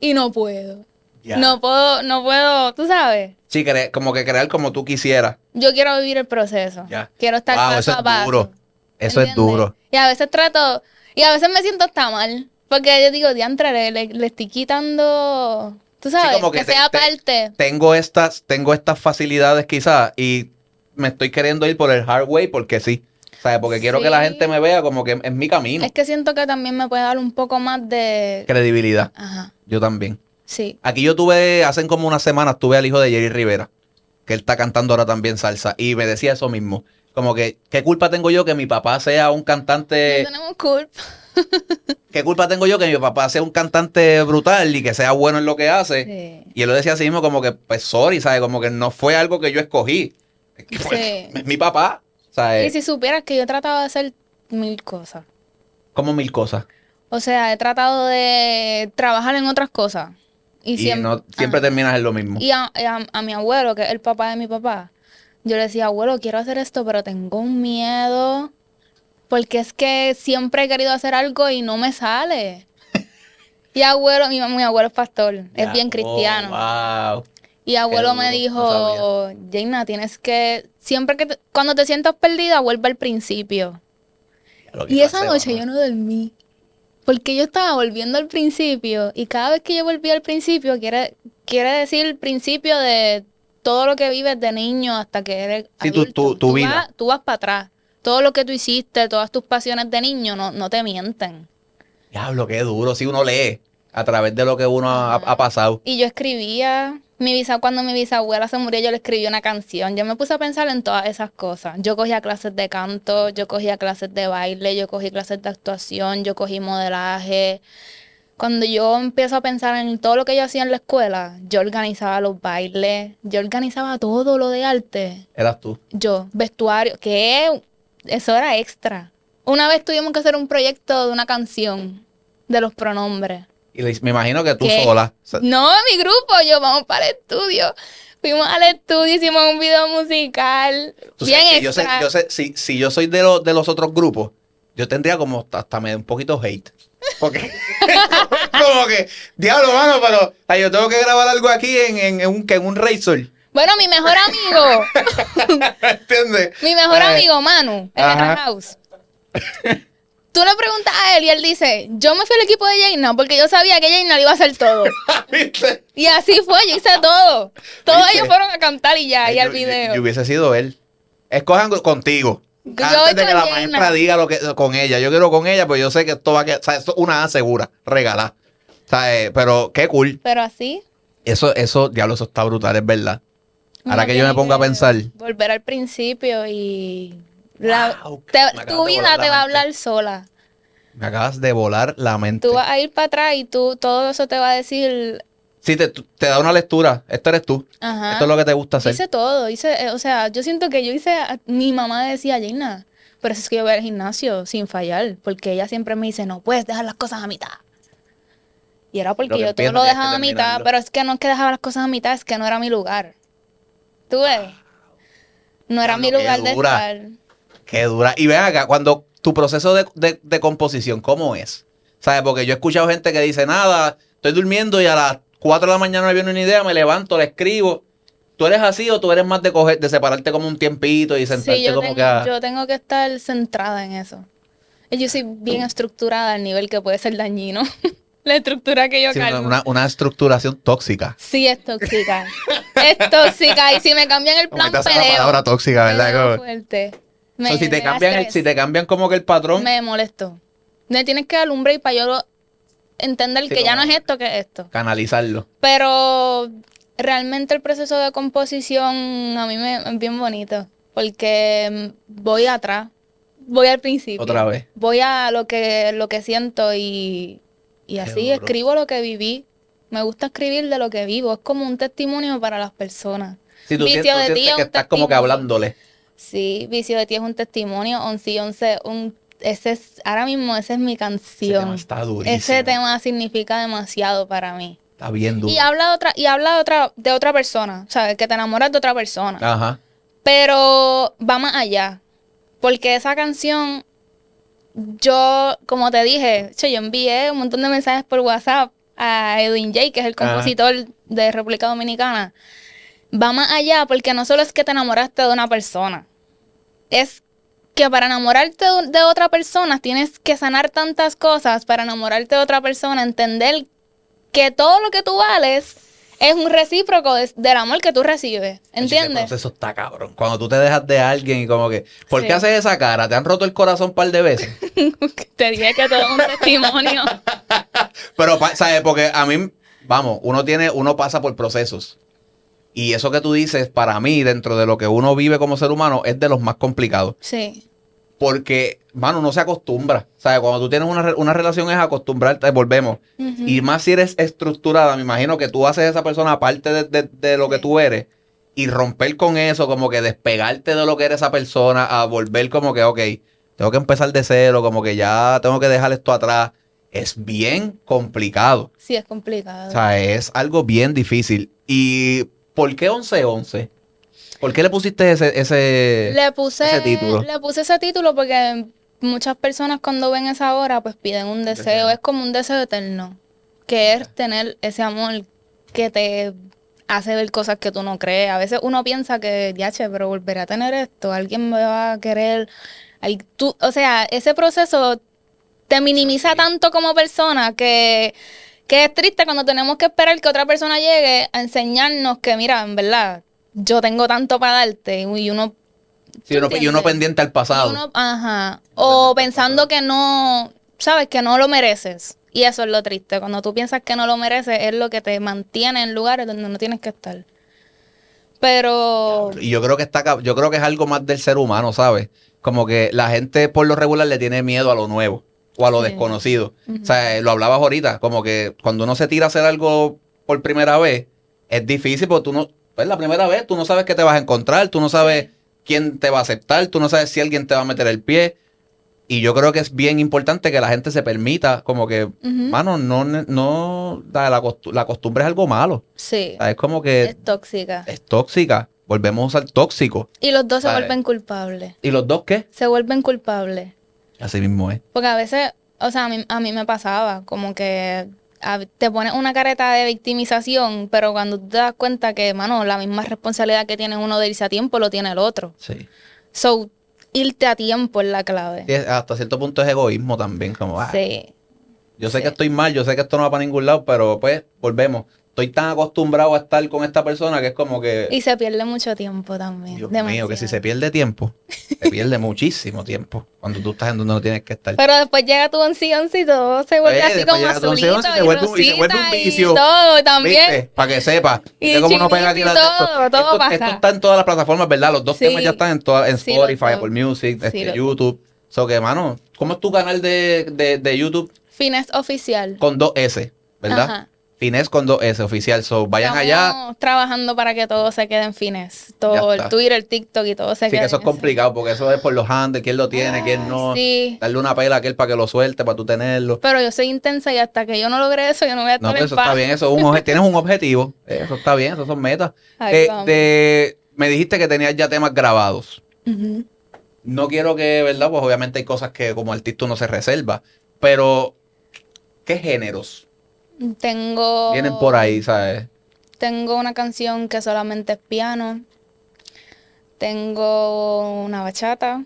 S2: Y no puedo. No puedo, no puedo, tú sabes.
S1: Sí, como que crear como tú quisieras.
S2: Yo quiero vivir el proceso. Quiero estar wow, eso Es duro.
S1: Eso es duro.
S2: Y a veces trato, y a veces me siento hasta mal. Porque yo digo, ya le, le, estoy quitando. Tú sabes, que, sea parte.
S1: Tengo estas, tengo estas facilidades quizás y me estoy queriendo ir por el hard way porque sí. ¿Sabes? Porque quiero que la gente me vea como que es mi camino. Es
S2: que siento que también me puede dar un poco más de...
S1: Credibilidad. Ajá. Yo también. Sí. Aquí yo tuve, hace como unas semanas, tuve al hijo de Jerry Rivera, que él está cantando ahora también salsa, y me decía eso mismo. Como que, ¿qué culpa tengo yo que mi papá sea un cantante... No tenemos culpa. ¿Qué culpa tengo yo que mi papá sea un cantante brutal y que sea bueno en lo que hace? Y él lo decía así mismo como que, pues sorry, ¿sabes? Como que no fue algo que yo escogí. Pues, mi papá y si
S2: supieras que yo he tratado de hacer mil cosas.
S1: ¿Cómo mil cosas?
S2: O sea, he tratado de trabajar en otras cosas. Y, siempre,
S1: terminas en lo mismo. Y,
S2: a, mi abuelo, que es el papá de mi papá, yo le decía, abuelo, quiero hacer esto, pero tengo un miedo. Porque es que siempre he querido hacer algo y no me sale. y abuelo, mi, mi abuelo es pastor, es bien cristiano.
S1: Oh, wow.
S2: Y abuelo me dijo, Jaina, tienes que, siempre que, cuando te sientas perdida, vuelve al principio. Y esa noche yo no dormí, porque yo estaba volviendo al principio, y cada vez que yo volví al principio, quiere, quiere decir el principio de todo lo que vives de niño hasta que eres
S1: adulto. tú, Vas,
S2: tú vas para atrás. Todo lo que tú hiciste, todas tus pasiones de niño, no, no te mienten.
S1: Diablo, qué duro, si uno lee a través de lo que uno ha pasado.
S2: Y yo escribía, mi cuando mi bisabuela se murió, yo le escribí una canción. Yo me puse a pensar en todas esas cosas. Yo cogía clases de canto, yo cogía clases de baile, yo cogí clases de actuación, yo cogí modelaje. Cuando yo empiezo a pensar en todo lo que yo hacía en la escuela, yo organizaba los bailes, yo organizaba todo lo de arte. ¿Eras tú? Yo, vestuario, que eso era extra. Una vez tuvimos que hacer un proyecto de una canción, de los pronombres.
S1: Y me imagino que tú sola.
S2: No, mi grupo, yo vamos para el estudio. Fuimos al estudio, hicimos un video musical. Bien es Yo
S1: si, yo soy de, de los otros grupos, yo tendría como hasta me un poquito hate. Porque, como que, diablo, mano, pero yo tengo que grabar algo aquí en, un, en un Razor.
S2: Bueno, mi mejor amigo.
S1: ¿Entiendes? mi mejor eh, amigo,
S2: Manu, el House. tú le preguntas a él y él dice, yo me fui al equipo de Jaina porque yo sabía que Jaina iba a hacer todo. Y así fue, yo hice todo. Todos ellos fueron a cantar y ya, y al video. Yo,
S1: hubiese sido él. Escojan contigo. Antes de que la maestra diga lo que con ella. Yo quiero con ella, pues yo sé que esto va a quedar. O sea, esto es una A segura, regalar. Eh, pero qué cool.
S2: Pero así.
S1: Eso, eso, diablo, eso está brutal, es verdad. Ahora que yo me ponga a pensar.
S2: Volver al principio y tu vida te va a hablar sola.
S1: Me acabas de volar la mente.
S2: Tú vas a ir para atrás y tú todo eso te va a decir.
S1: Sí, te, da una lectura. Esto eres tú.
S2: Esto es lo
S1: que te gusta hacer. Hice
S2: todo. Eh, o sea, yo siento que yo hice. Ah, mi mamá decía, Gina, pero eso es que yo voy al gimnasio sin fallar. Porque ella siempre me dice, no puedes dejar las cosas a mitad.
S1: Y era porque yo todo lo dejaba a mitad. Pero
S2: es que no es que dejaba las cosas a mitad, es que no era mi lugar. ¿Tú ves? No era mi lugar de estar.
S1: Qué dura. Y ve acá, cuando tu proceso de, composición, ¿cómo es? ¿Sabes? Porque yo he escuchado gente que dice, nada, estoy durmiendo y a las 4 de la mañana me viene una idea, me levanto, la escribo. ¿Tú eres así o tú eres más de de separarte como un tiempito y sentarte yo como tengo, que Yo
S2: tengo que estar centrada en eso. Yo soy bien mm. estructurada al nivel que puede ser dañino. la estructura que yo sí,
S1: Una, estructuración tóxica.
S2: Sí, es tóxica. es tóxica. Y si me cambian el plan, palabra
S1: tóxica, ¿verdad?
S2: Fuerte si te cambian, si
S1: te cambian como que el patrón. Me
S2: molesto, Me tienes que alumbrar y para yo entender que ya no es esto que es esto.
S1: Canalizarlo.
S2: Pero realmente el proceso de composición a mí me, es bien bonito. Porque voy atrás. Voy al principio. Otra vez. Voy a lo que, lo que siento y,
S1: y así escribo
S2: lo que viví. Me gusta escribir de lo que vivo. Es como un testimonio para las personas.
S1: Si tú, sientes, que estás como que hablándole.
S2: Sí, Vicio de ti es un testimonio, 11 un, ese es, ahora mismo esa es mi canción. Ese tema está durísimo. Ese tema significa demasiado para mí.
S1: Está bien duro. Y habla
S2: de otra, y habla otra, de otra persona, sea Que te enamoras de otra persona. Ajá. Pero va más allá, porque esa canción, yo, como te dije, yo envié un montón de mensajes por WhatsApp a Edwin J, que es el compositor de República Dominicana va más allá porque no solo es que te enamoraste de una persona, es que para enamorarte de otra persona tienes que sanar tantas cosas para enamorarte de otra persona, entender que todo lo que tú vales es un recíproco del amor que tú recibes. ¿Entiendes?
S1: eso está cabrón. Cuando tú te dejas de alguien y como que, ¿por qué haces esa cara? ¿Te han roto el corazón un par de veces?
S2: te dije que todo es un testimonio.
S1: Pero, ¿sabes? Porque a mí, vamos, uno tiene, uno pasa por procesos. Y eso que tú dices, para mí, dentro de lo que uno vive como ser humano, es de los más complicados. Sí. Porque, mano, no se acostumbra. O sea, Cuando tú tienes una, relación es acostumbrarte, eh, volvemos. Y más si eres estructurada, me imagino que tú haces a esa persona aparte de, lo que tú eres. Y romper con eso, como que despegarte de lo que eres esa persona, a volver como que, ok, tengo que empezar de cero, como que ya tengo que dejar esto atrás. Es bien complicado.
S2: Sí, es complicado. O sea,
S1: es algo bien difícil. Y ¿Por qué 11-11? ¿Por qué le pusiste ese, ese, título? Le
S2: puse ese título porque muchas personas cuando ven esa hora pues piden un deseo. Es como un deseo eterno, que es tener ese amor que te hace ver cosas que tú no crees. A veces uno piensa que, ya, che, pero volveré a tener esto, alguien me va a querer. tú, o sea, ese proceso te minimiza tanto como persona que que es triste cuando tenemos que esperar que otra persona llegue a enseñarnos que, mira, en verdad, yo tengo tanto para darte y uno...
S1: uno y uno pendiente al pasado.
S2: ajá. O pensando que no, sabes, que no lo mereces. Y eso es lo triste. Cuando tú piensas que no lo mereces, es lo que te mantiene en lugares donde no tienes que estar. Pero.
S1: Y yo creo que está yo creo que es algo más del ser humano, ¿sabes? Como que la gente por lo regular le tiene miedo a lo nuevo o a lo desconocido. O sea, eh, lo hablabas ahorita, como que cuando uno se tira a hacer algo por primera vez, es difícil porque tú no, es pues, la primera vez tú no sabes qué te vas a encontrar, tú no sabes quién te va a aceptar, tú no sabes si alguien te va a meter el pie. Y yo creo que es bien importante que la gente se permita, como que, mano, no, no, la, costumbre es algo malo. Sí. es como que... Es
S2: tóxica. Es
S1: tóxica. Volvemos al tóxico. Y los dos se vuelven
S2: culpables.
S1: ¿Y los dos qué?
S2: Se vuelven culpables. Así mismo es. Porque a veces, o sea, a mí, me pasaba como que te pones una careta de victimización, pero cuando te das cuenta que, mano, la misma responsabilidad que tiene uno de irse a tiempo lo tiene el otro. Sí. So, irte a tiempo es la clave.
S1: hasta cierto punto es egoísmo también, como, ah, sí. Yo sé que estoy mal, yo sé que esto no va para ningún lado, pero pues volvemos estoy tan acostumbrado a estar con esta persona que es como que... Y
S2: se pierde mucho tiempo también. Dios mío,
S1: que si se pierde tiempo, se pierde muchísimo tiempo cuando tú estás en donde no tienes que estar. Pero
S2: después llega tu once y todo se vuelve eh, así como azulito y, se un, y se vuelve un vicio. Y todo también.
S1: Para que sepas. Y como uno pega todo,
S2: todo Esto está
S1: en todas las plataformas, ¿verdad? Los dos temas ya están en, Spotify, Apple Music, este, YouTube. que, mano, ¿cómo es tu canal de, de YouTube?
S2: Fines Oficial.
S1: Con dos S, ¿verdad? Fines cuando ese oficial. So, vayan Estamos
S2: trabajando para que todo se quede en Fines. Todo el Twitter, el TikTok y todo se sí, quede. Sí, que eso
S1: es complicado porque eso es por los handles, quién lo tiene, quién no. Ah, sí. Darle una pela a aquel para que lo suelte, para tú tenerlo.
S2: Pero yo soy intensa y hasta que yo no logre eso, yo no voy a tener. No, pero eso está bien, eso es un,
S1: tienes un objetivo. Eso está bien, eso son metas. Este, me dijiste que tenías ya temas grabados. No quiero que, ¿verdad? Pues obviamente hay cosas que como artista uno se reserva. Pero, ¿qué géneros?
S2: Tengo. Vienen por
S1: ahí, ¿sabes?
S2: Tengo una canción que solamente es piano. Tengo una bachata.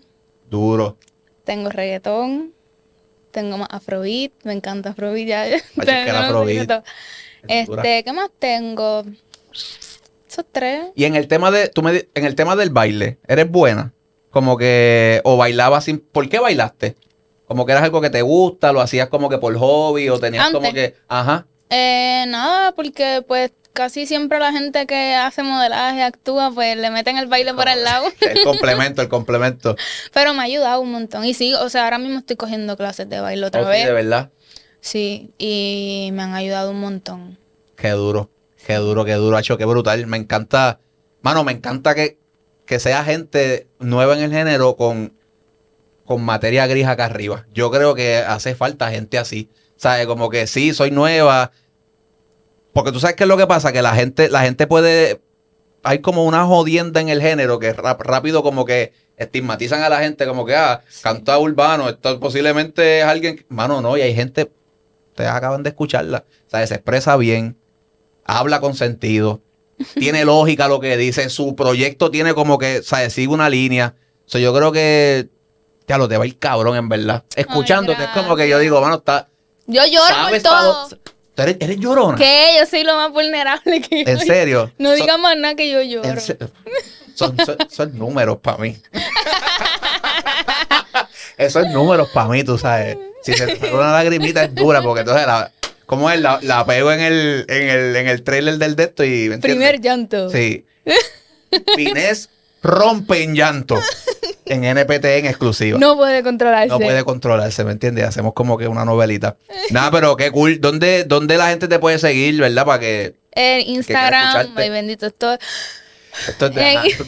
S2: Duro. Tengo reggaetón. Tengo más afrobeat. Me encanta afrobeat. Ya. tengo afrobeat. Este, ¿qué más tengo? Esos tres.
S1: Y en el tema de, en el tema del baile, eres buena. Como que, o bailabas sin. ¿Por qué bailaste? Como que era algo que te gusta, lo hacías como que por hobby o tenías como que, ajá.
S2: Eh, nada, porque pues casi siempre la gente que hace modelaje, actúa, pues le meten el baile por el ah, lado. El
S1: complemento, el complemento.
S2: Pero me ha ayudado un montón. Y sí, o sea, ahora mismo estoy cogiendo clases de baile otra oh, vez. de verdad. Sí, y me han ayudado un montón.
S1: Qué duro, qué duro, qué duro, hecho, qué brutal. Me encanta, mano, me encanta que, que sea gente nueva en el género con con materia gris acá arriba. Yo creo que hace falta gente así. ¿Sabes? Como que sí, soy nueva. Porque tú sabes qué es lo que pasa, que la gente, la gente puede. Hay como una jodienda en el género que rap, rápido como que estigmatizan a la gente, como que, ah, canta urbano, esto posiblemente es alguien. Mano, no, y hay gente, ustedes acaban de escucharla. ¿Sabes? Se expresa bien, habla con sentido, tiene lógica lo que dice, su proyecto tiene como que, ¿sabes? Sigue una línea. sea, yo creo que lo te va el cabrón, en verdad. Escuchándote, es como que yo digo, mano, está.
S2: Yo lloro por todo.
S1: ¿Tú eres, eres, llorona?
S2: ¿Qué? Yo soy lo más vulnerable que ¿En yo. serio? No so, digas más nada que yo lloro.
S1: Son, son, números para mí. Eso es números para mí, tú sabes. Si se te sale una lagrimita es dura, porque entonces la, como es? La, la pego en el, en el, en el trailer del de esto y. Primer llanto. Sí. Pinés rompe en llanto. en NPT en exclusiva. No
S2: puede controlarse. No puede
S1: controlarse, ¿me entiendes? Hacemos como que una novelita. Nada, pero qué cool. ¿Dónde, ¿Dónde la gente te puede seguir, verdad? Para que.
S2: En Instagram, ay bendito, esto.
S1: Esto es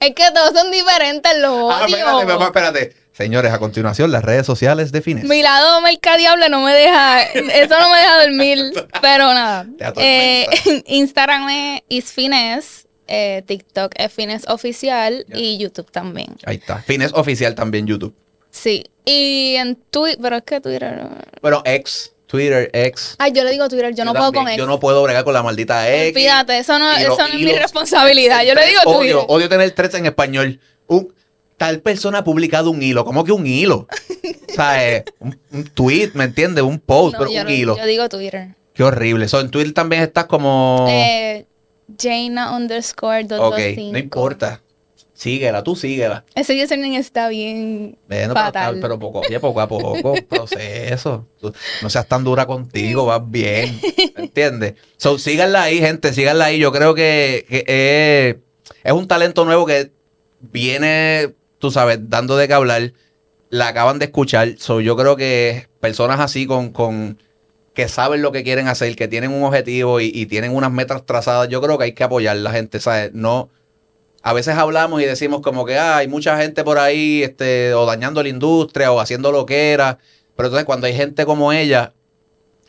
S2: es que todos son diferentes, los ah, Espérate,
S1: espérate. Señores, a continuación, las redes sociales de Fines.
S2: Mi lado mercadiable no me deja, eso no me deja dormir, pero nada. Eh, Instagram es isfines, eh, TikTok es Fines Oficial y YouTube también.
S1: Ahí está. Fines Oficial también YouTube.
S2: Sí. Y en Twitter, pero es que Twitter.
S1: Bueno, ex. Twitter, ex.
S2: Ay, yo le digo Twitter, yo, no puedo con ex. Yo
S1: no puedo bregar con la maldita ex. Fíjate, eso no, es mi
S2: responsabilidad. Yo le digo Twitter.
S1: Odio tener tres en español. Un, tal persona ha publicado un hilo. ¿Cómo que un hilo? o sea, eh, un, tweet, ¿me entiendes? Un post, pero un hilo. Yo
S2: digo Twitter.
S1: Qué horrible. So, en Twitter también estás como.
S2: Eh, Jaina underscore Ok, no
S1: importa. Síguela, tú síguela.
S2: Ese username está bien. fatal. Pero,
S1: poco, poco a poco, proceso. no seas tan dura contigo, vas bien. ¿Entiendes? So, síganla ahí, gente, síganla ahí. Yo creo que, eh, es un talento nuevo que viene, tú sabes, dando de qué hablar. La acaban de escuchar. So, yo creo que personas así con, con que saben lo que quieren hacer, que tienen un objetivo y, tienen unas metas trazadas, yo creo que hay que apoyar a la gente, ¿sabes? No, a veces hablamos y decimos como que ah, hay mucha gente por ahí este, o dañando la industria o haciendo lo que era. Pero entonces cuando hay gente como ella,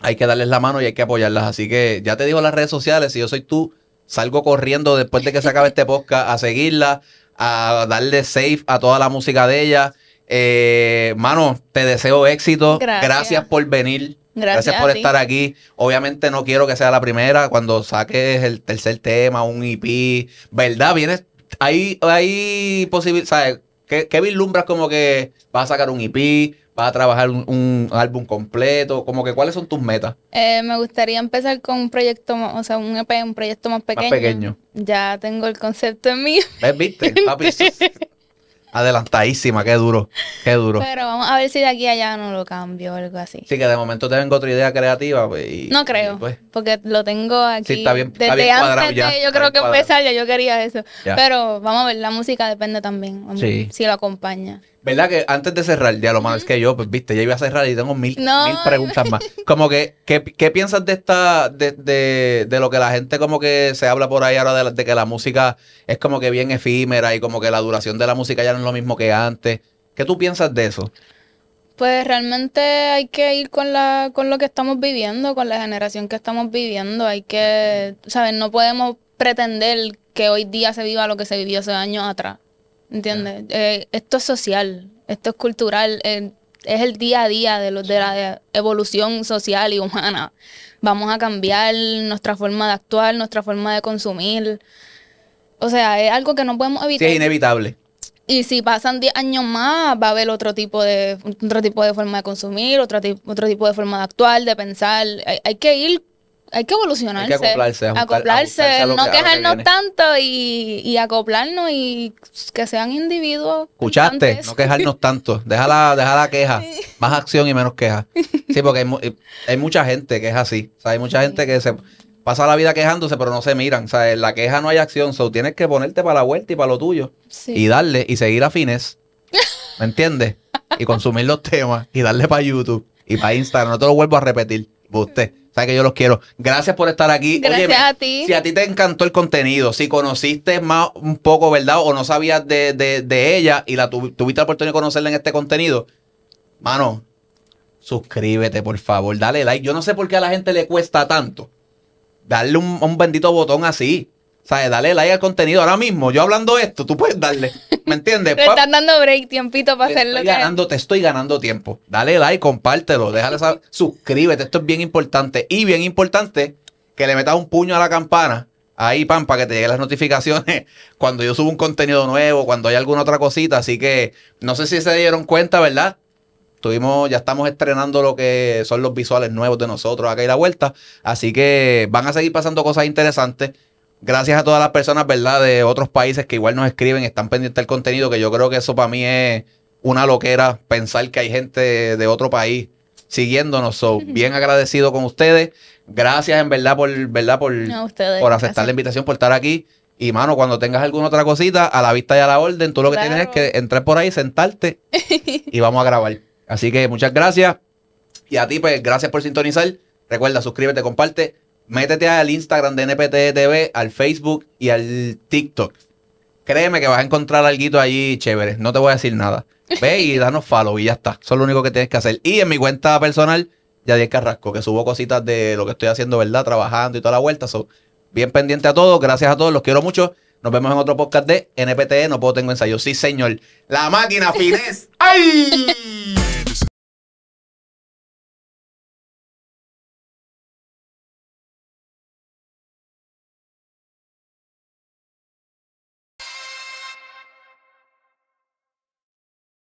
S1: hay que darles la mano y hay que apoyarlas. Así que ya te digo las redes sociales, si yo soy tú, salgo corriendo después de que se acabe este podcast a seguirla, a darle safe a toda la música de ella. Eh, mano, te deseo éxito. Gracias, Gracias por venir. Gracias, por estar aquí. Obviamente no quiero que sea la primera. Cuando saques el tercer tema, un IP, e ¿verdad? Vienes, hay, hay posibilidad, ¿sabes? ¿Qué, vislumbras como que vas a sacar un IP? E ¿Vas a trabajar un, álbum completo? Como que, ¿cuáles son tus metas?
S2: Eh, me gustaría empezar con un proyecto, o sea, un e un proyecto más pequeño. Más pequeño. Ya tengo el concepto en mí.
S1: ¿Ves, viste? Papi, Adelantadísima, qué duro, qué duro. Pero
S2: vamos a ver si de aquí a allá no lo cambio o algo así.
S1: Sí, que de momento tengo otra idea creativa. Pues, no
S2: creo, pues. porque lo tengo aquí. Sí, está bien, desde antes yo creo que cuadrado. empezar ya yo quería eso. Pero vamos a ver, la música depende también, si lo acompaña.
S1: ¿Verdad que antes de cerrar, ya lo malo es que yo, pues viste, ya iba a cerrar y tengo mil, preguntas más. Como que, ¿qué, piensas de esta, de, de, de, lo que la gente como que se habla por ahí ahora de, de, que la música es como que bien efímera y como que la duración de la música ya no es lo mismo que antes? ¿Qué tú piensas de eso?
S2: Pues realmente hay que ir con, la, con lo que estamos viviendo, con la generación que estamos viviendo. Hay que, ¿sabes? No podemos pretender que hoy día se viva lo que se vivió hace años atrás. ¿Entiendes? Eh, esto es social, esto es cultural, eh, es el día a día de, los, de la eh, evolución social y humana. Vamos a cambiar nuestra forma de actuar, nuestra forma de consumir. O sea, es algo que no podemos evitar. es inevitable. Y si pasan 10 años más, va a haber otro tipo de, otro tipo de forma de consumir, otro, otro tipo de forma de actuar, de pensar. Hay, hay que ir hay que evolucionarse, Hay que acoplarse. acoplarse, no quejarnos tanto y, acoplarnos y que sean individuos.
S1: Escuchaste, no quejarnos tanto. Deja la, la queja. Más acción y menos queja. Sí, porque hay, eh, mucha gente que es así. O hay mucha gente que se pasa la vida quejándose, pero no se miran. O sea, en la queja no hay acción. So, tienes que ponerte para la vuelta y para lo tuyo. Y darle y seguir a fines. ¿Me entiendes? Y consumir los temas y darle para YouTube y para Instagram. No te lo vuelvo a repetir. Usted. sabes que yo los quiero. Gracias por estar aquí. ti. Si a ti te encantó el contenido, si conociste más un poco, ¿verdad? O no sabías de, ella y la tuviste la oportunidad de conocerla en este contenido, mano, suscríbete, por favor. Dale like. Yo no sé por qué a la gente le cuesta tanto darle un bendito botón así sea, Dale like al contenido ahora mismo. Yo hablando esto, tú puedes darle. ¿Me entiendes? Te están
S2: dando break, tiempito para hacerlo. Ganando,
S1: te estoy ganando tiempo. Dale like, compártelo, déjale saber. suscríbete, esto es bien importante. Y bien importante que le metas un puño a la campana. Ahí, pam, para que te lleguen las notificaciones cuando yo subo un contenido nuevo, cuando hay alguna otra cosita. Así que no sé si se dieron cuenta, ¿verdad? Tuvimos, ya estamos estrenando lo que son los visuales nuevos de nosotros acá y la vuelta. Así que van a seguir pasando cosas interesantes gracias a todas las personas, ¿verdad? De otros países que igual nos escriben, están pendientes del contenido, que yo creo que eso para mí es una loquera pensar que hay gente de otro país siguiéndonos. So, bien agradecido con ustedes. Gracias en verdad por, ¿verdad? Por, por aceptar la invitación, por estar aquí. Y mano, cuando tengas alguna otra cosita, a la vista y a la orden, tú lo que tienes es que entrar por ahí, sentarte y vamos a grabar. Así que muchas gracias. Y a ti, pues, gracias por sintonizar. Recuerda, suscríbete, comparte métete al Instagram de NPT TV, al Facebook y al TikTok. Créeme que vas a encontrar algo ahí chévere. No te voy a decir nada. Ve y danos follow y ya está. Eso es lo único que tienes que hacer. Y en mi cuenta personal, Yadier Carrasco, que subo cositas de lo que estoy haciendo, ¿verdad? Trabajando y toda la vuelta. So, bien pendiente a todos. Gracias a todos. Los quiero mucho. Nos vemos en otro podcast de NPT. No puedo tengo ensayo. Sí, señor. La máquina finés.
S2: ¡Ay!